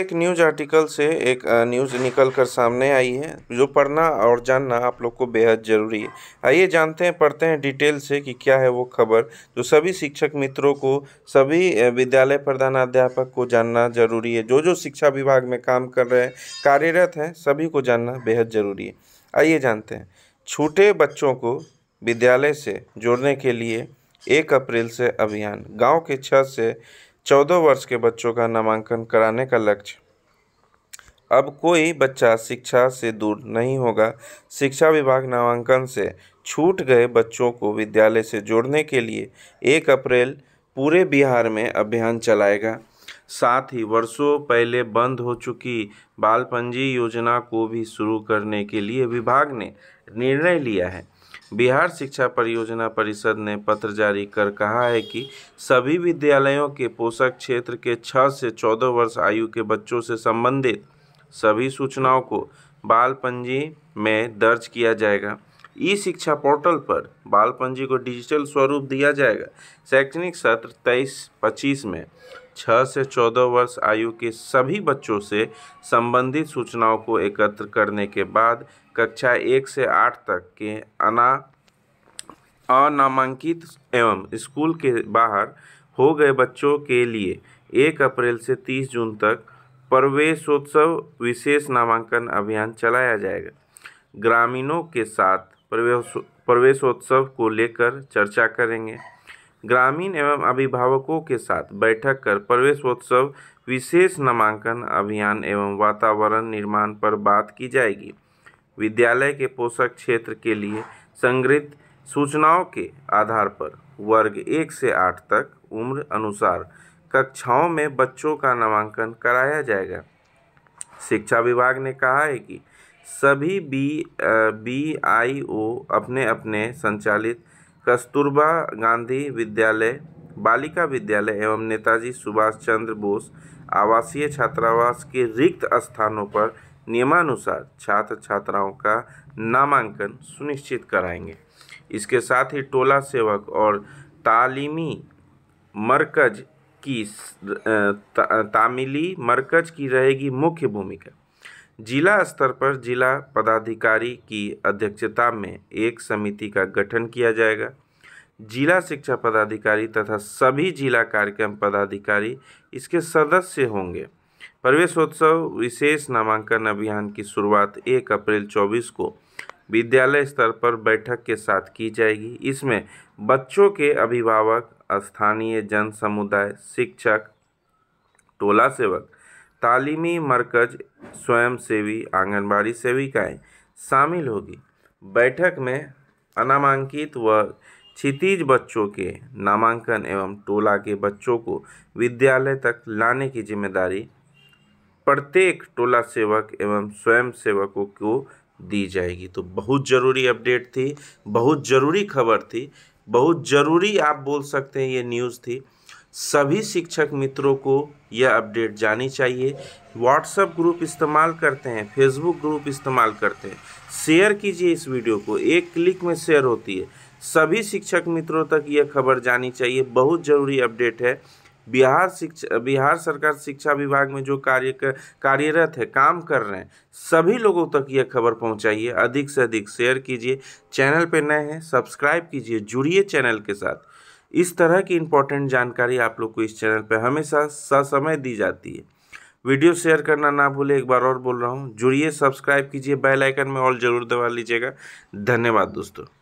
एक news article से एक न्यूज़ निकल कर सामने आई है जो पढ़ना और जानना आप लोग को बेहद ज़रूरी है आइए जानते हैं पढ़ते हैं डिटेल से कि क्या है वो खबर जो तो सभी शिक्षक मित्रों को सभी विद्यालय प्रधानाध्यापक को जानना जरूरी है जो जो शिक्षा विभाग में काम कर रहे हैं कार्यरत हैं सभी को जानना बेहद ज़रूरी है आइए जानते हैं छूटे बच्चों को विद्यालय से जोड़ने के लिए एक अप्रैल से अभियान गाँव के छत से चौदह वर्ष के बच्चों का नामांकन कराने का लक्ष्य अब कोई बच्चा शिक्षा से दूर नहीं होगा शिक्षा विभाग नामांकन से छूट गए बच्चों को विद्यालय से जोड़ने के लिए एक अप्रैल पूरे बिहार में अभियान चलाएगा साथ ही वर्षों पहले बंद हो चुकी बाल योजना को भी शुरू करने के लिए विभाग ने निर्णय लिया है बिहार शिक्षा परियोजना परिषद ने पत्र जारी कर कहा है कि सभी विद्यालयों के पोषक क्षेत्र के छः से चौदह वर्ष आयु के बच्चों से संबंधित सभी सूचनाओं को बाल पंजी में दर्ज किया जाएगा ई शिक्षा पोर्टल पर बाल पंजी को डिजिटल स्वरूप दिया जाएगा शैक्षणिक सत्र तेईस पच्चीस में छः से चौदह वर्ष आयु के सभी बच्चों से संबंधित सूचनाओं को एकत्र करने के बाद कक्षा एक से आठ तक के अना अनामांकित एवं स्कूल के बाहर हो गए बच्चों के लिए एक अप्रैल से तीस जून तक प्रवेशोत्सव विशेष नामांकन अभियान चलाया जाएगा ग्रामीणों के साथ प्रवेश प्रवेशोत्सव को लेकर चर्चा करेंगे ग्रामीण एवं अभिभावकों के साथ बैठक कर प्रवेशोत्सव विशेष नामांकन अभियान एवं वातावरण निर्माण पर बात की जाएगी विद्यालय के पोषक क्षेत्र के लिए संग्रहित सूचनाओं के आधार पर वर्ग एक से आठ तक उम्र अनुसार कक्षाओं में बच्चों का नामांकन कराया जाएगा शिक्षा विभाग ने कहा है कि सभी बी बी आई ओ अपने अपने संचालित कस्तूरबा गांधी विद्यालय बालिका विद्यालय एवं नेताजी सुभाष चंद्र बोस आवासीय छात्रावास के रिक्त स्थानों पर नियमानुसार छात्र छात्राओं का नामांकन सुनिश्चित कराएंगे इसके साथ ही टोला सेवक और तालीमी मरकज की तामिली मरकज की रहेगी मुख्य भूमिका जिला स्तर पर जिला पदाधिकारी की अध्यक्षता में एक समिति का गठन किया जाएगा जिला शिक्षा पदाधिकारी तथा सभी जिला कार्यक्रम पदाधिकारी इसके सदस्य होंगे प्रवेशोत्सव विशेष नामांकन अभियान की शुरुआत 1 अप्रैल 24 को विद्यालय स्तर पर बैठक के साथ की जाएगी इसमें बच्चों के अभिभावक स्थानीय जन समुदाय शिक्षक टोला सेवक तालीमी मरकज़ स्वयं सेवी आंगनबाड़ी सेविकाएँ शामिल होगी बैठक में अनामांकित व क्षितिज बच्चों के नामांकन एवं टोला के बच्चों को विद्यालय तक लाने की जिम्मेदारी प्रत्येक टोला सेवक एवं स्वयं सेवकों को दी जाएगी तो बहुत ज़रूरी अपडेट थी बहुत ज़रूरी खबर थी बहुत ज़रूरी आप बोल सकते हैं ये न्यूज़ थी सभी शिक्षक मित्रों को यह अपडेट जानी चाहिए व्हाट्सएप ग्रुप इस्तेमाल करते हैं फेसबुक ग्रुप इस्तेमाल करते हैं शेयर कीजिए इस वीडियो को एक क्लिक में शेयर होती है सभी शिक्षक मित्रों तक यह खबर जानी चाहिए बहुत ज़रूरी अपडेट है बिहार शिक्षा बिहार सरकार शिक्षा विभाग में जो कार्य कार्यरत है काम कर रहे हैं सभी लोगों तक यह खबर पहुंचाइए अधिक से अधिक शेयर कीजिए चैनल पर नए हैं सब्सक्राइब कीजिए जुड़िए चैनल के साथ इस तरह की इंपॉर्टेंट जानकारी आप लोग को इस चैनल पर हमेशा ससमय दी जाती है वीडियो शेयर करना ना भूले एक बार और बोल रहा हूँ जुड़िए सब्सक्राइब कीजिए बेल आइकन में ऑल जरूर दबा लीजिएगा धन्यवाद दोस्तों